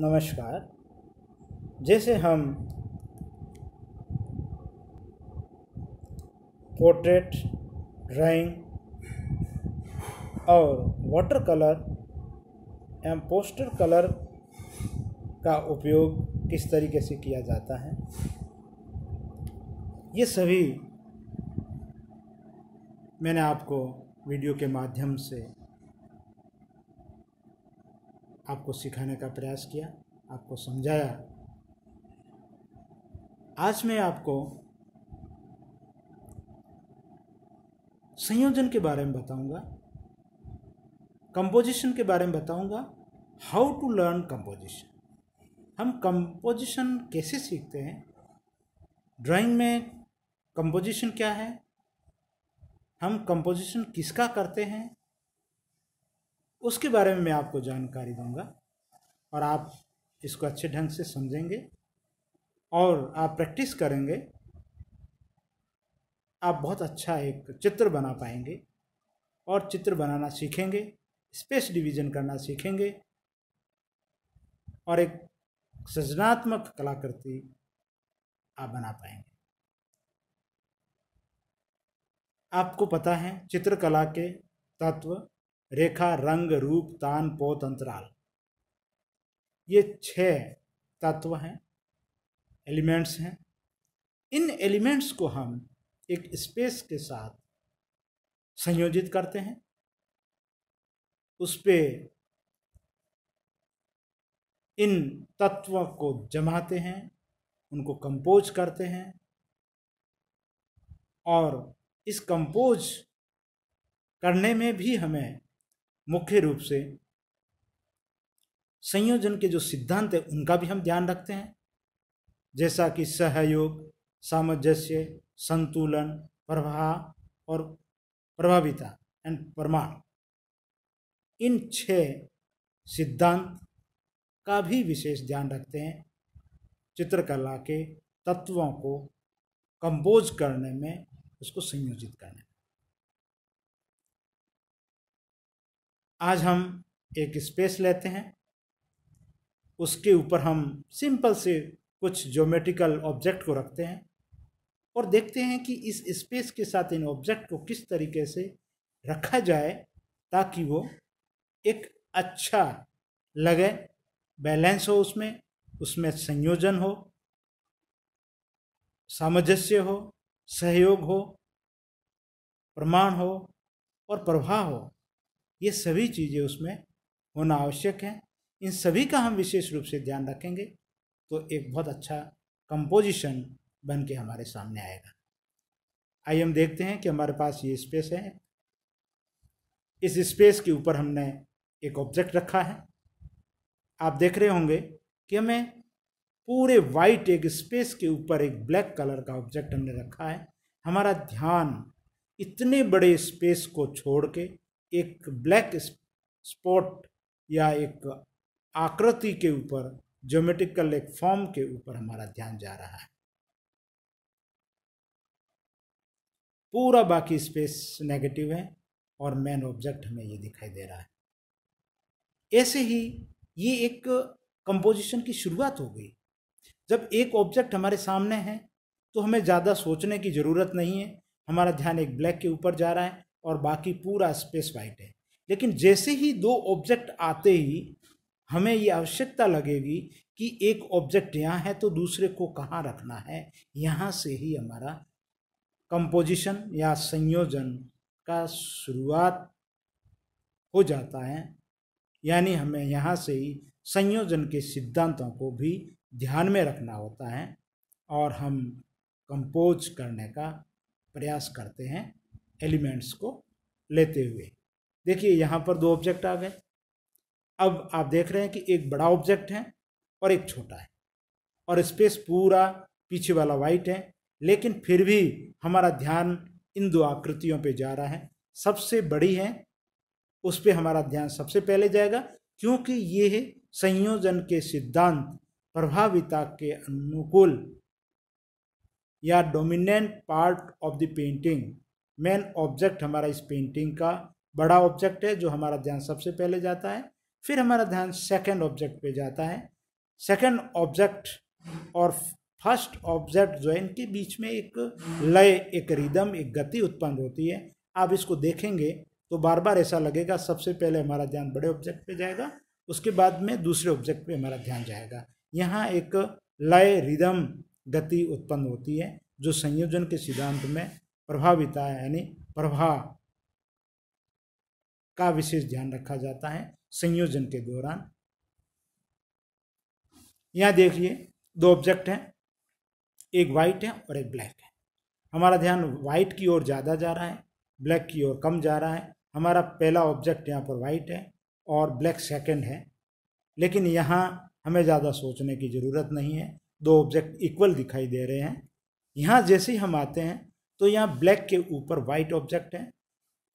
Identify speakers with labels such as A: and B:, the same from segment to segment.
A: नमस्कार जैसे हम पोर्ट्रेट ड्राइंग और वाटर कलर एवं पोस्टर कलर का उपयोग किस तरीके से किया जाता है ये सभी मैंने आपको वीडियो के माध्यम से आपको सिखाने का प्रयास किया आपको समझाया आज मैं आपको संयोजन के बारे में बताऊंगा कंपोजिशन के बारे में बताऊंगा हाउ टू लर्न कंपोजिशन हम कंपोजिशन कैसे सीखते हैं ड्राइंग में कंपोजिशन क्या है हम कंपोजिशन किसका करते हैं उसके बारे में मैं आपको जानकारी दूंगा और आप इसको अच्छे ढंग से समझेंगे और आप प्रैक्टिस करेंगे आप बहुत अच्छा एक चित्र बना पाएंगे और चित्र बनाना सीखेंगे स्पेस डिवीजन करना सीखेंगे और एक सृजनात्मक कलाकृति आप बना पाएंगे आपको पता है चित्रकला के तत्व रेखा रंग रूप तान पोत अंतराल ये छह तत्व हैं एलिमेंट्स हैं इन एलिमेंट्स को हम एक स्पेस के साथ संयोजित करते हैं उस पर इन तत्वों को जमाते हैं उनको कंपोज करते हैं और इस कंपोज करने में भी हमें मुख्य रूप से संयोजन के जो सिद्धांत है उनका भी हम ध्यान रखते हैं जैसा कि सहयोग सामंजस्य संतुलन प्रभा और प्रभाविता एंड प्रमाण इन छह सिद्धांत का भी विशेष ध्यान रखते हैं चित्रकला के तत्वों को कंपोज करने में उसको संयोजित करने में आज हम एक स्पेस लेते हैं उसके ऊपर हम सिंपल से कुछ ज्योमेट्रिकल ऑब्जेक्ट को रखते हैं और देखते हैं कि इस स्पेस के साथ इन ऑब्जेक्ट को किस तरीके से रखा जाए ताकि वो एक अच्छा लगे बैलेंस हो उसमें उसमें संयोजन हो सामंजस्य हो सहयोग हो प्रमाण हो और प्रभाव हो ये सभी चीज़ें उसमें होना आवश्यक है इन सभी का हम विशेष रूप से ध्यान रखेंगे तो एक बहुत अच्छा कंपोजिशन बन के हमारे सामने आएगा आइए हम देखते हैं कि हमारे पास ये स्पेस है इस स्पेस के ऊपर हमने एक ऑब्जेक्ट रखा है आप देख रहे होंगे कि हमें पूरे वाइट एक स्पेस के ऊपर एक ब्लैक कलर का ऑब्जेक्ट हमने रखा है हमारा ध्यान इतने बड़े स्पेस को छोड़ के एक ब्लैक स्पॉट या एक आकृति के ऊपर ज्योमेटिकल एक फॉर्म के ऊपर हमारा ध्यान जा रहा है पूरा बाकी स्पेस नेगेटिव है और मेन ऑब्जेक्ट हमें ये दिखाई दे रहा है ऐसे ही ये एक कंपोजिशन की शुरुआत हो गई जब एक ऑब्जेक्ट हमारे सामने है तो हमें ज़्यादा सोचने की ज़रूरत नहीं है हमारा ध्यान एक ब्लैक के ऊपर जा रहा है और बाकी पूरा स्पेस वाइट है लेकिन जैसे ही दो ऑब्जेक्ट आते ही हमें ये आवश्यकता लगेगी कि एक ऑब्जेक्ट यहाँ है तो दूसरे को कहाँ रखना है यहाँ से ही हमारा कंपोजिशन या संयोजन का शुरुआत हो जाता है यानी हमें यहाँ से ही संयोजन के सिद्धांतों को भी ध्यान में रखना होता है और हम कंपोज करने का प्रयास करते हैं एलिमेंट्स को लेते हुए देखिए यहाँ पर दो ऑब्जेक्ट आ गए अब आप देख रहे हैं कि एक बड़ा ऑब्जेक्ट है और एक छोटा है और स्पेस पूरा पीछे वाला वाइट है लेकिन फिर भी हमारा ध्यान इन दो आकृतियों पे जा रहा है सबसे बड़ी है उस पर हमारा ध्यान सबसे पहले जाएगा क्योंकि ये संयोजन के सिद्धांत प्रभाविता के अनुकूल या dominant part of the painting main object हमारा इस पेंटिंग का बड़ा ऑब्जेक्ट है जो हमारा ध्यान सबसे पहले जाता है फिर हमारा ध्यान सेकंड ऑब्जेक्ट पे जाता है सेकंड ऑब्जेक्ट और फर्स्ट ऑब्जेक्ट जो है इनके बीच में एक लय एक रिदम एक गति उत्पन्न होती है आप इसको देखेंगे तो बार बार ऐसा लगेगा सबसे पहले हमारा ध्यान बड़े ऑब्जेक्ट पे जाएगा उसके बाद में दूसरे ऑब्जेक्ट पे हमारा ध्यान जाएगा यहाँ एक लय रिदम गति उत्पन्न होती है जो संयोजन के सिद्धांत में प्रभाविता यानी प्रभा का विशेष ध्यान रखा जाता है संयोजन के दौरान यहाँ देखिए दो ऑब्जेक्ट हैं एक वाइट है और एक ब्लैक है हमारा ध्यान वाइट की ओर ज़्यादा जा रहा है ब्लैक की ओर कम जा रहा है हमारा पहला ऑब्जेक्ट यहाँ पर वाइट है और ब्लैक सेकंड है लेकिन यहाँ हमें ज़्यादा सोचने की ज़रूरत नहीं है दो ऑब्जेक्ट इक्वल दिखाई दे रहे हैं यहाँ जैसे ही हम आते हैं तो यहाँ ब्लैक के ऊपर वाइट ऑब्जेक्ट है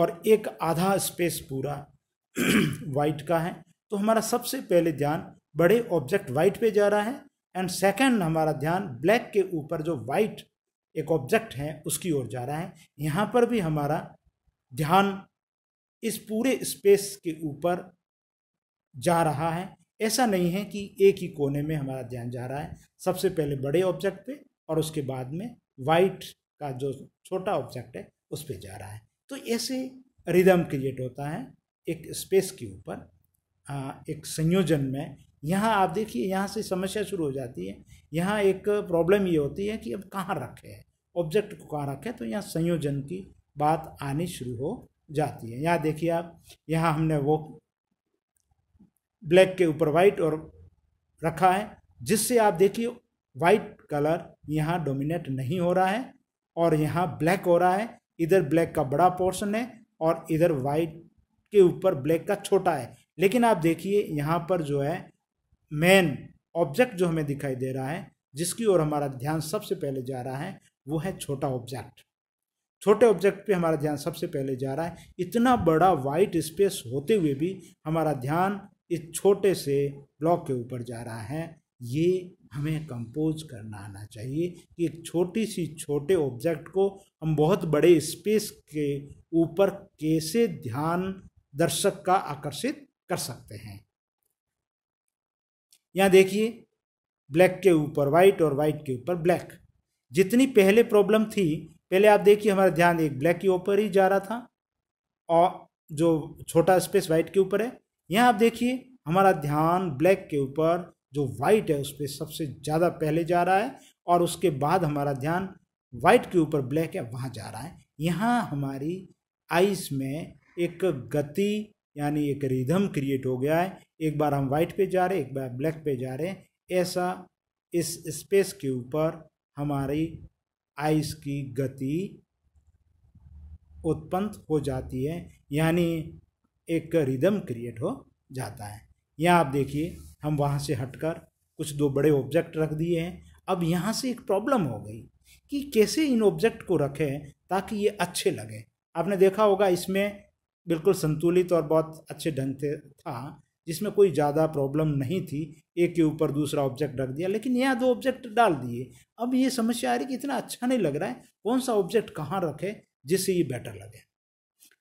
A: और एक आधा स्पेस पूरा वाइट का है तो हमारा सबसे पहले ध्यान बड़े ऑब्जेक्ट वाइट पे जा रहा है एंड सेकंड हमारा ध्यान ब्लैक के ऊपर जो वाइट एक ऑब्जेक्ट है उसकी ओर जा रहा है यहाँ पर भी हमारा ध्यान इस पूरे स्पेस के ऊपर जा रहा है ऐसा नहीं है कि एक ही कोने में हमारा ध्यान जा रहा है सबसे पहले बड़े ऑब्जेक्ट पे और उसके बाद में वाइट का जो छोटा ऑब्जेक्ट है उस पर जा रहा है तो ऐसे रिदम क्रिएट होता है एक स्पेस के ऊपर एक संयोजन में यहाँ आप देखिए यहाँ से समस्या शुरू हो जाती है यहाँ एक प्रॉब्लम ये होती है कि अब कहाँ रखे है ऑब्जेक्ट को कहाँ रखे तो यहाँ संयोजन की बात आनी शुरू हो जाती है यहाँ देखिए आप यहाँ हमने वो ब्लैक के ऊपर वाइट और रखा है जिससे आप देखिए वाइट कलर यहाँ डोमिनेट नहीं हो रहा है और यहाँ ब्लैक हो रहा है इधर ब्लैक का बड़ा पोर्शन है और इधर वाइट के ऊपर ब्लैक का छोटा है लेकिन आप देखिए यहाँ पर जो है मेन ऑब्जेक्ट जो हमें दिखाई दे रहा है जिसकी ओर हमारा ध्यान सबसे पहले जा रहा है वो है छोटा ऑब्जेक्ट छोटे ऑब्जेक्ट पे हमारा ध्यान सबसे पहले जा रहा है इतना बड़ा वाइट स्पेस होते हुए भी हमारा ध्यान इस छोटे से ब्लॉक के ऊपर जा रहा है ये हमें कंपोज करना आना चाहिए कि एक छोटी सी छोटे ऑब्जेक्ट को हम बहुत बड़े स्पेस के ऊपर कैसे ध्यान दर्शक का आकर्षित कर सकते हैं यहाँ देखिए ब्लैक के ऊपर वाइट और वाइट के ऊपर ब्लैक जितनी पहले प्रॉब्लम थी पहले आप देखिए हमारा ध्यान एक ब्लैक के ऊपर ही जा रहा था और जो छोटा स्पेस वाइट के ऊपर है यहाँ आप देखिए हमारा ध्यान ब्लैक के ऊपर जो वाइट है उस पर सबसे ज़्यादा पहले जा रहा है और उसके बाद हमारा ध्यान वाइट के ऊपर ब्लैक है वहाँ जा रहा है यहाँ हमारी आइस में एक गति यानी एक रिधम क्रिएट हो गया है एक बार हम वाइट पे जा रहे हैं एक बार ब्लैक पे जा रहे हैं ऐसा इस स्पेस के ऊपर हमारी आइस की गति उत्पन्न हो जाती है यानी एक रिदम क्रिएट हो जाता है यहाँ आप देखिए हम वहाँ से हटकर कुछ दो बड़े ऑब्जेक्ट रख दिए हैं अब यहाँ से एक प्रॉब्लम हो गई कि कैसे इन ऑब्जेक्ट को रखें ताकि ये अच्छे लगें आपने देखा होगा इसमें बिल्कुल संतुलित और बहुत अच्छे ढंग से था जिसमें कोई ज़्यादा प्रॉब्लम नहीं थी एक के ऊपर दूसरा ऑब्जेक्ट रख दिया लेकिन यहाँ दो ऑब्जेक्ट डाल दिए अब ये समस्या आ रही कि इतना अच्छा नहीं लग रहा है कौन सा ऑब्जेक्ट कहाँ रखे जिससे ये बेटर लगे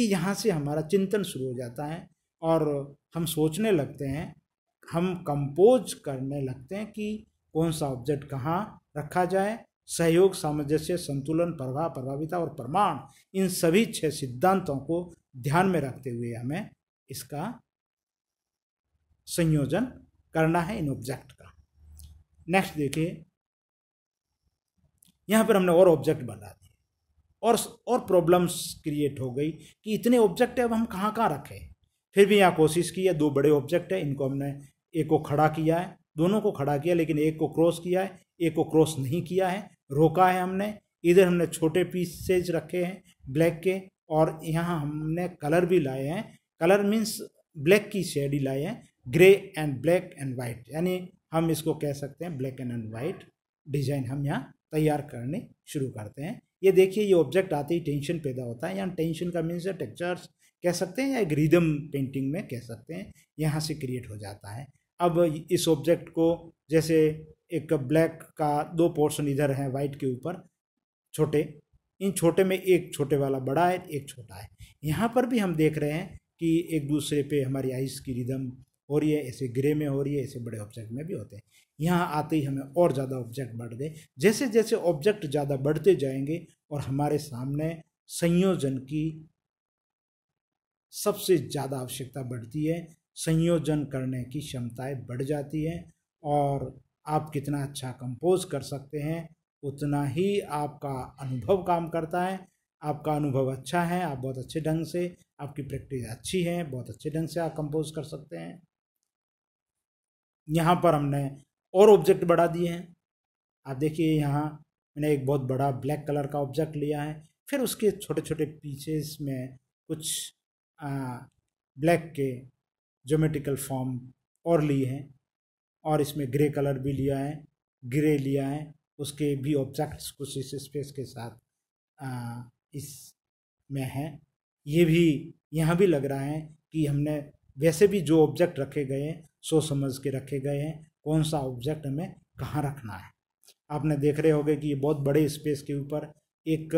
A: ये यहाँ से हमारा चिंतन शुरू हो जाता है और हम सोचने लगते हैं हम कंपोज करने लगते हैं कि कौन सा ऑब्जेक्ट कहाँ रखा जाए सहयोग सामंजस्य संतुलन प्रभाव प्रभाविता और प्रमाण इन सभी छह सिद्धांतों को ध्यान में रखते हुए हमें इसका संयोजन करना है इन ऑब्जेक्ट का नेक्स्ट देखिए यहाँ पर हमने और ऑब्जेक्ट बना दिए और और प्रॉब्लम्स क्रिएट हो गई कि इतने ऑब्जेक्ट अब हम कहाँ कहाँ रखें फिर भी यहाँ कोशिश की है दो बड़े ऑब्जेक्ट है इनको हमने एक को खड़ा किया है दोनों को खड़ा किया लेकिन एक को क्रॉस किया है एक को क्रॉस नहीं किया है रोका है हमने इधर हमने छोटे पीसेज रखे हैं ब्लैक के और यहाँ हमने कलर भी लाए हैं कलर मीन्स ब्लैक की शेड ही लाए हैं grey and black and white यानी हम इसको कह सकते हैं ब्लैक एंड वाइट डिजाइन हम यहाँ तैयार करने शुरू करते हैं ये देखिए ये ऑब्जेक्ट आते ही टेंशन पैदा होता है यहाँ टेंशन का मीन्स है टेक्चर्स कह सकते हैं या एक रिदम पेंटिंग में कह सकते हैं यहाँ से क्रिएट हो जाता है अब इस ऑब्जेक्ट को जैसे एक ब्लैक का दो पोर्शन इधर है वाइट के ऊपर छोटे इन छोटे में एक छोटे वाला बड़ा है एक छोटा है यहाँ पर भी हम देख रहे हैं कि एक दूसरे पे हमारी आइस की रिदम हो रही है ऐसे ग्रे में हो रही है ऐसे बड़े ऑब्जेक्ट में भी होते हैं यहाँ आते ही हमें और ज़्यादा ऑब्जेक्ट बढ़ गए जैसे जैसे ऑब्जेक्ट ज़्यादा बढ़ते जाएंगे और हमारे सामने संयोजन की सबसे ज़्यादा आवश्यकता बढ़ती है संयोजन करने की क्षमताएं बढ़ जाती हैं और आप कितना अच्छा कंपोज कर सकते हैं उतना ही आपका अनुभव काम करता है आपका अनुभव अच्छा है आप बहुत अच्छे ढंग से आपकी प्रैक्टिस अच्छी है बहुत अच्छे ढंग से आप कंपोज कर सकते हैं यहाँ पर हमने और ऑब्जेक्ट बढ़ा दिए हैं आप देखिए यहाँ मैंने एक बहुत बड़ा ब्लैक कलर का ऑब्जेक्ट लिया है फिर उसके छोटे छोटे पीसेस में कुछ आ, ब्लैक के जोमेटिकल फॉर्म और लिए हैं और इसमें ग्रे कलर भी लिया है ग्रे लिया है उसके भी ऑब्जेक्ट्स कुछ इस स्पेस के साथ आ, इस में है ये भी यहाँ भी लग रहा है कि हमने वैसे भी जो ऑब्जेक्ट रखे गए हैं सोच समझ के रखे गए हैं कौन सा ऑब्जेक्ट हमें कहाँ रखना है आपने देख रहे होंगे कि ये बहुत बड़े स्पेस के ऊपर एक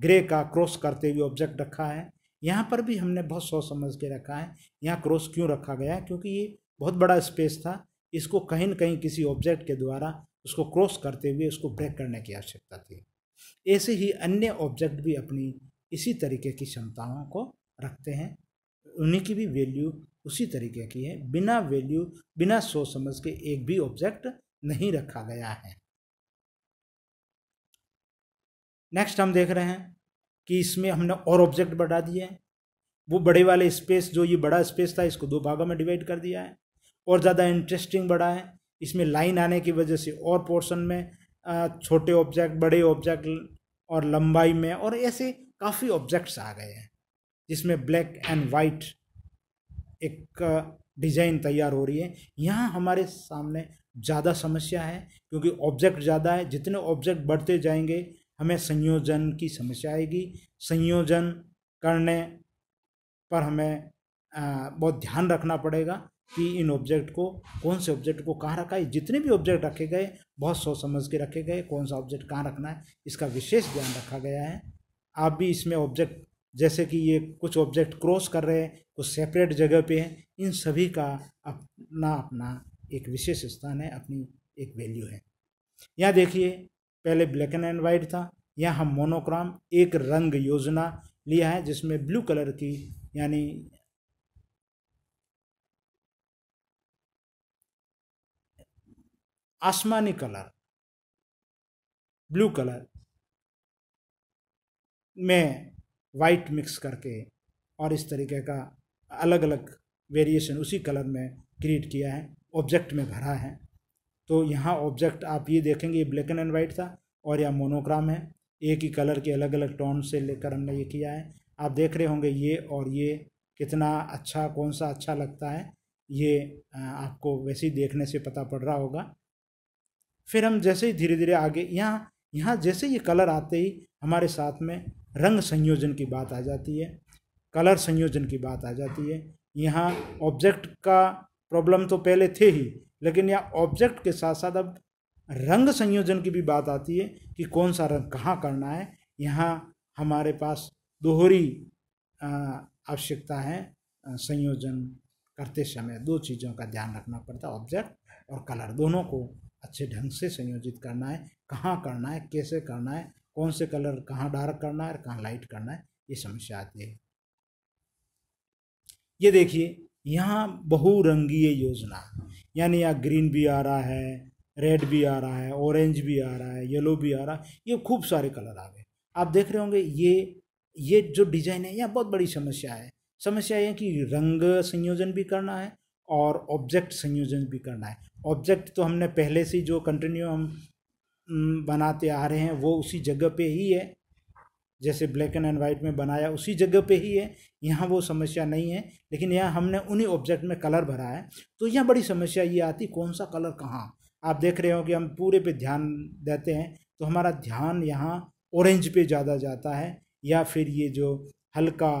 A: ग्रे का क्रॉस करते हुए ऑब्जेक्ट रखा है यहाँ पर भी हमने बहुत सोच समझ के रखा है यहाँ क्रॉस क्यों रखा गया है क्योंकि ये बहुत बड़ा स्पेस था इसको कहीं ना कहीं किसी ऑब्जेक्ट के द्वारा उसको क्रॉस करते हुए उसको ब्रेक करने की आवश्यकता थी ऐसे ही अन्य ऑब्जेक्ट भी अपनी इसी तरीके की क्षमताओं को रखते हैं उन्हीं की भी वैल्यू उसी तरीके की है बिना वैल्यू बिना सोच समझ के एक भी ऑब्जेक्ट नहीं रखा गया है नेक्स्ट हम देख रहे हैं कि इसमें हमने और ऑब्जेक्ट बढ़ा दिए हैं वो बड़े वाले स्पेस जो ये बड़ा स्पेस था इसको दो भागों में डिवाइड कर दिया है और ज़्यादा इंटरेस्टिंग बढ़ा है इसमें लाइन आने की वजह से और पोर्शन में छोटे ऑब्जेक्ट बड़े ऑब्जेक्ट और लंबाई में और ऐसे काफ़ी ऑब्जेक्ट्स आ गए हैं जिसमें ब्लैक एंड वाइट एक डिज़ाइन तैयार हो रही है यहाँ हमारे सामने ज़्यादा समस्या है क्योंकि ऑब्जेक्ट ज़्यादा है जितने ऑब्जेक्ट बढ़ते जाएंगे हमें संयोजन की समस्या आएगी संयोजन करने पर हमें बहुत ध्यान रखना पड़ेगा कि इन ऑब्जेक्ट को कौन से ऑब्जेक्ट को कहाँ रखा है जितने भी ऑब्जेक्ट रखे गए बहुत सोच समझ के रखे गए कौन सा ऑब्जेक्ट कहाँ रखना है इसका विशेष ध्यान रखा गया है आप भी इसमें ऑब्जेक्ट जैसे कि ये कुछ ऑब्जेक्ट क्रॉस कर रहे हैं कुछ सेपरेट जगह पे हैं इन सभी का अपना अपना एक विशेष स्थान है अपनी एक वैल्यू है यहाँ देखिए पहले ब्लैक एंड वाइट था यहाँ हम मोनोक्राम एक रंग योजना लिया है जिसमें ब्लू कलर की यानी आसमानी कलर ब्लू कलर में वाइट मिक्स करके और इस तरीके का अलग अलग वेरिएशन उसी कलर में क्रिएट किया है ऑब्जेक्ट में भरा है तो यहाँ ऑब्जेक्ट आप ये देखेंगे ब्लैक एंड वाइट था और यह मोनोग्राम है एक ही कलर के अलग अलग टोन से लेकर हमने ये किया है आप देख रहे होंगे ये और ये कितना अच्छा कौन सा अच्छा लगता है ये आपको वैसे ही देखने से पता पड़ रहा होगा फिर हम जैसे ही धीरे धीरे आगे यहाँ यहाँ जैसे ये कलर आते ही हमारे साथ में रंग संयोजन की बात आ जाती है कलर संयोजन की बात आ जाती है यहाँ ऑब्जेक्ट का प्रॉब्लम तो पहले थे ही लेकिन यहाँ ऑब्जेक्ट के साथ साथ अब रंग संयोजन की भी बात आती है कि कौन सा रंग कहाँ करना है यहाँ हमारे पास दोहरी आवश्यकता है संयोजन करते समय दो चीज़ों का ध्यान रखना पड़ता है ऑब्जेक्ट और कलर दोनों को अच्छे ढंग से संयोजित करना है कहाँ करना है कैसे करना है कौन से कलर कहाँ डार्क करना है और कहाँ लाइट करना है ये समस्या आती है ये देखिए यहाँ बहुरंगीय योजना यानी यहाँ ग्रीन भी आ रहा है रेड भी आ रहा है ऑरेंज भी आ रहा है येलो भी आ रहा है ये खूब सारे कलर आ गए आप देख रहे होंगे ये ये जो डिज़ाइन है यह बहुत बड़ी समस्या है समस्या ये कि रंग संयोजन भी करना है और ऑब्जेक्ट संयोजन भी करना है ऑब्जेक्ट तो हमने पहले से जो कंटिन्यू हम बनाते आ रहे हैं वो उसी जगह पे ही है जैसे ब्लैक एंड एंड वाइट में बनाया उसी जगह पे ही है यहाँ वो समस्या नहीं है लेकिन यहाँ हमने उन्हीं ऑब्जेक्ट में कलर भरा है तो यहाँ बड़ी समस्या ये आती कौन सा कलर कहाँ आप देख रहे हो कि हम पूरे पे ध्यान देते हैं तो हमारा ध्यान यहाँ ऑरेंज पे ज़्यादा जाता है या फिर ये जो हल्का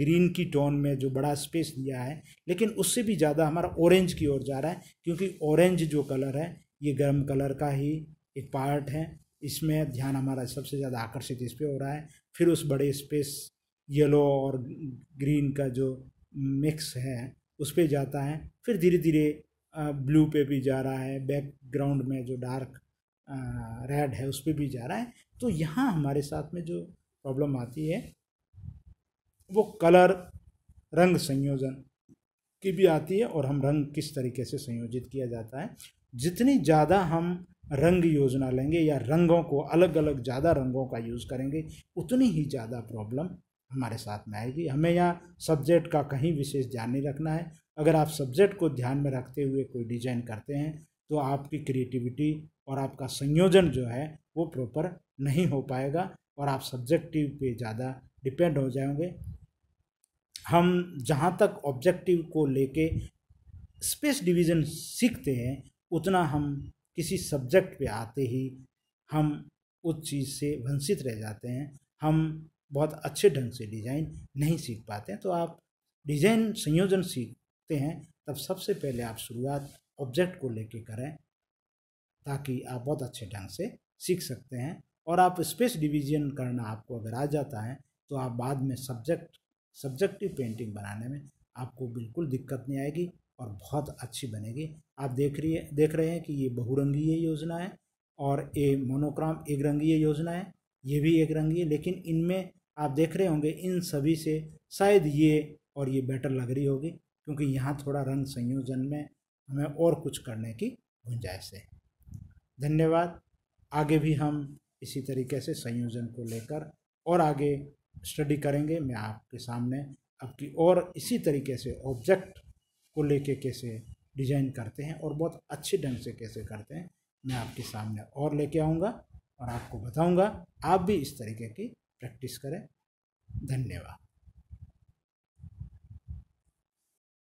A: ग्रीन की टोन में जो बड़ा स्पेस दिया है लेकिन उससे भी ज़्यादा हमारा ऑरेंज की ओर जा रहा है क्योंकि ऑरेंज जो कलर है ये गर्म कलर का ही एक पार्ट है इसमें ध्यान हमारा सबसे ज़्यादा आकर्षित इस पर हो रहा है फिर उस बड़े स्पेस येलो और ग्रीन का जो मिक्स है उस पर जाता है फिर धीरे धीरे ब्लू पे भी जा रहा है बैकग्राउंड में जो डार्क रेड है उस पर भी जा रहा है तो यहाँ हमारे साथ में जो प्रॉब्लम आती है वो कलर रंग संयोजन की भी आती है और हम रंग किस तरीके से संयोजित किया जाता है जितनी ज़्यादा हम रंग योजना लेंगे या रंगों को अलग अलग ज़्यादा रंगों का यूज़ करेंगे उतनी ही ज़्यादा प्रॉब्लम हमारे साथ में आएगी हमें यहाँ सब्जेक्ट का कहीं विशेष ध्यान नहीं रखना है अगर आप सब्जेक्ट को ध्यान में रखते हुए कोई डिजाइन करते हैं तो आपकी क्रिएटिविटी और आपका संयोजन जो है वो प्रॉपर नहीं हो पाएगा और आप सब्जेक्टिव पे ज़्यादा डिपेंड हो जाएंगे हम जहाँ तक ऑब्जेक्टिव को लेके स्पेस डिवीज़न सीखते हैं उतना हम किसी सब्जेक्ट पे आते ही हम उस चीज़ से वंचित रह जाते हैं हम बहुत अच्छे ढंग से डिज़ाइन नहीं सीख पाते हैं तो आप डिज़ाइन संयोजन सीखते हैं तब सबसे पहले आप शुरुआत ऑब्जेक्ट को लेके करें ताकि आप बहुत अच्छे ढंग से सीख सकते हैं और आप स्पेस डिवीजन करना आपको अगर आ जाता है तो आप बाद में सब्जेक्ट सब्जेक्टिव पेंटिंग बनाने में आपको बिल्कुल दिक्कत नहीं आएगी और बहुत अच्छी बनेगी आप देख रही है देख रहे हैं कि ये बहुरंगीय योजना है और ये मोनोक्राम एक रंगीय योजना है ये भी एक रंगीय लेकिन इनमें आप देख रहे होंगे इन सभी से शायद ये और ये बेटर लग रही होगी क्योंकि यहाँ थोड़ा रंग संयोजन में हमें और कुछ करने की गुंजाइश है धन्यवाद आगे भी हम इसी तरीके से संयोजन को लेकर और आगे स्टडी करेंगे मैं आपके सामने आपकी और इसी तरीके से ऑब्जेक्ट को लेके कैसे डिज़ाइन करते हैं और बहुत अच्छे ढंग से कैसे करते हैं मैं आपके सामने और लेके आऊँगा और आपको बताऊँगा आप भी इस तरीके की प्रैक्टिस करें धन्यवाद